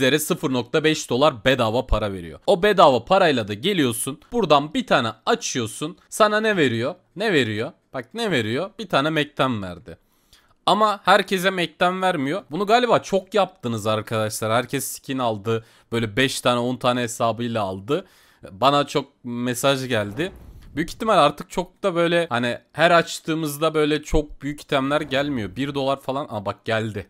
sizlere 0.5 dolar bedava para veriyor. O bedava parayla da geliyorsun. Buradan bir tane açıyorsun. Sana ne veriyor? Ne veriyor? Bak ne veriyor? Bir tane Mac'ten verdi. Ama herkese Mac'ten vermiyor. Bunu galiba çok yaptınız arkadaşlar. Herkes skin aldı. Böyle 5 tane 10 tane hesabıyla aldı. Bana çok mesaj geldi. Büyük ihtimal artık çok da böyle hani her açtığımızda böyle çok büyük itemler gelmiyor. 1 dolar falan. Aa bak geldi.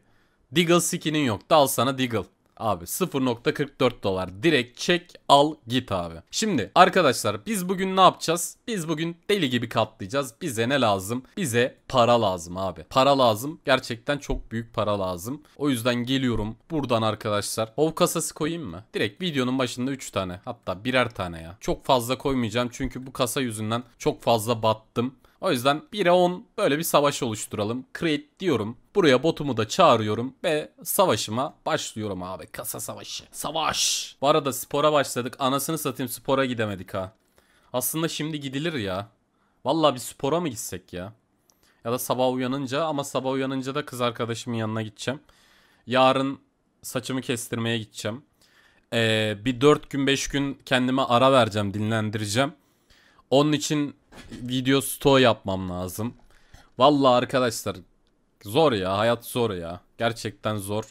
Deagle skin'in yok. Da al sana Deagle. Abi 0.44 dolar direkt çek al git abi. Şimdi arkadaşlar biz bugün ne yapacağız? Biz bugün deli gibi katlayacağız. Bize ne lazım? Bize para lazım abi. Para lazım. Gerçekten çok büyük para lazım. O yüzden geliyorum buradan arkadaşlar. Hov kasası koyayım mı? Direkt videonun başında 3 tane hatta birer tane ya. Çok fazla koymayacağım çünkü bu kasa yüzünden çok fazla battım. O yüzden 1'e 10 böyle bir savaş oluşturalım. Create diyorum. Buraya botumu da çağırıyorum ve savaşıma başlıyorum abi. Kasa savaşı. Savaş. Bu arada spora başladık. Anasını satayım spora gidemedik ha. Aslında şimdi gidilir ya. Valla bir spora mı gitsek ya? Ya da sabah uyanınca ama sabah uyanınca da kız arkadaşımın yanına gideceğim. Yarın saçımı kestirmeye gideceğim. Ee, bir 4 gün 5 gün kendime ara vereceğim dinlendireceğim. Onun için video stoğu yapmam lazım. Vallahi arkadaşlar zor ya hayat zor ya. Gerçekten zor.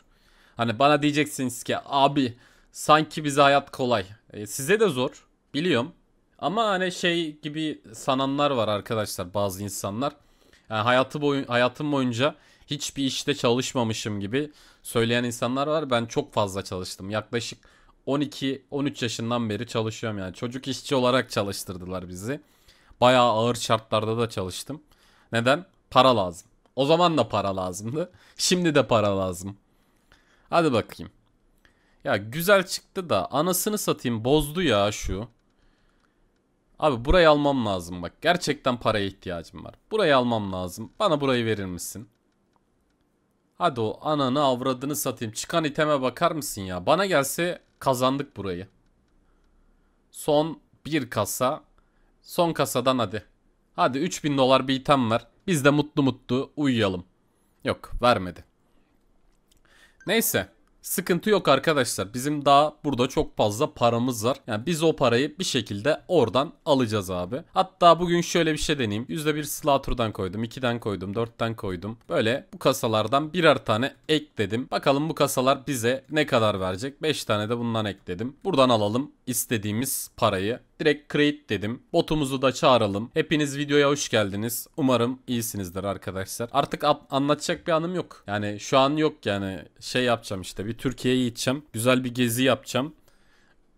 Hani bana diyeceksiniz ki abi sanki bize hayat kolay. E, size de zor biliyorum. Ama hani şey gibi sananlar var arkadaşlar bazı insanlar. Yani hayatı boyun hayatım boyunca hiçbir işte çalışmamışım gibi söyleyen insanlar var. Ben çok fazla çalıştım. Yaklaşık 12-13 yaşından beri çalışıyorum yani. Çocuk işçi olarak çalıştırdılar bizi. Bayağı ağır şartlarda da çalıştım. Neden? Para lazım. O zaman da para lazımdı. Şimdi de para lazım. Hadi bakayım. Ya güzel çıktı da anasını satayım bozdu ya şu. Abi burayı almam lazım bak. Gerçekten paraya ihtiyacım var. Burayı almam lazım. Bana burayı verir misin? Hadi o ananı avradını satayım. Çıkan iteme bakar mısın ya? Bana gelse kazandık burayı. Son bir kasa Son kasadan hadi. Hadi 3000 dolar bir item ver. Biz de mutlu mutlu uyuyalım. Yok vermedi. Neyse. Sıkıntı yok arkadaşlar. Bizim daha burada çok fazla paramız var. Yani biz o parayı bir şekilde oradan alacağız abi. Hatta bugün şöyle bir şey deneyeyim. %1 Slaughter'dan koydum, 2'den koydum, 4'ten koydum. Böyle bu kasalardan birer tane ekledim. Bakalım bu kasalar bize ne kadar verecek? 5 tane de bundan ekledim. Buradan alalım istediğimiz parayı. Direkt create dedim. Botumuzu da çağıralım. Hepiniz videoya hoş geldiniz. Umarım iyisinizdir arkadaşlar. Artık anlatacak bir anım yok. Yani şu an yok yani şey yapacağım işte bir Türkiye'ye gideceğim. Güzel bir gezi yapacağım.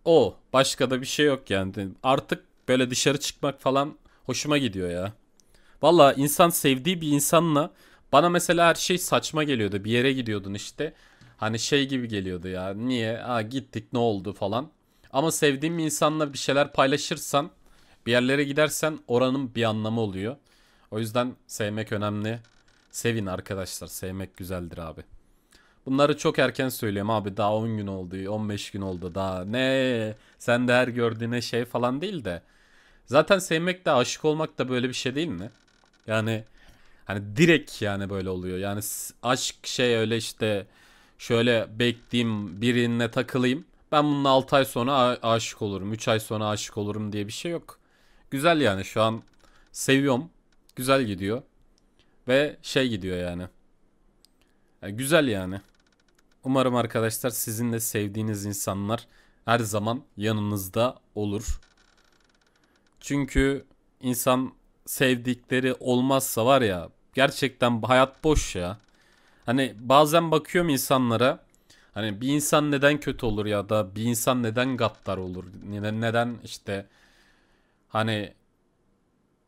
O başka da bir şey yok yani. Artık böyle dışarı çıkmak falan hoşuma gidiyor ya. Valla insan sevdiği bir insanla bana mesela her şey saçma geliyordu. Bir yere gidiyordun işte. Hani şey gibi geliyordu ya. Niye? Aa gittik ne oldu falan. Ama sevdiğim insanla bir şeyler paylaşırsan, bir yerlere gidersen oranın bir anlamı oluyor. O yüzden sevmek önemli. Sevin arkadaşlar. Sevmek güzeldir abi. Bunları çok erken söylüyorum abi. Daha 10 gün oldu, 15 gün oldu daha. Ne? Sen de her gördüğüne şey falan değil de. Zaten sevmek de aşık olmak da böyle bir şey değil mi? Yani hani direkt yani böyle oluyor. Yani aşk şey öyle işte şöyle bekleyeyim birine takılayım ben bunun 6 ay sonra aşık olurum, 3 ay sonra aşık olurum diye bir şey yok. Güzel yani şu an seviyorum. Güzel gidiyor. Ve şey gidiyor yani. yani güzel yani. Umarım arkadaşlar sizin de sevdiğiniz insanlar her zaman yanınızda olur. Çünkü insan sevdikleri olmazsa var ya gerçekten hayat boş ya. Hani bazen bakıyorum insanlara Hani bir insan neden kötü olur ya da bir insan neden gaddar olur? Neden, neden işte hani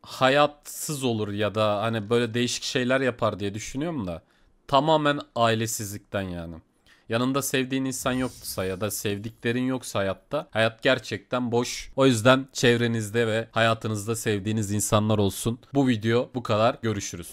hayatsız olur ya da hani böyle değişik şeyler yapar diye düşünüyorum da tamamen ailesizlikten yani. Yanında sevdiğin insan yoksa ya da sevdiklerin yoksa hayatta hayat gerçekten boş. O yüzden çevrenizde ve hayatınızda sevdiğiniz insanlar olsun. Bu video bu kadar. Görüşürüz.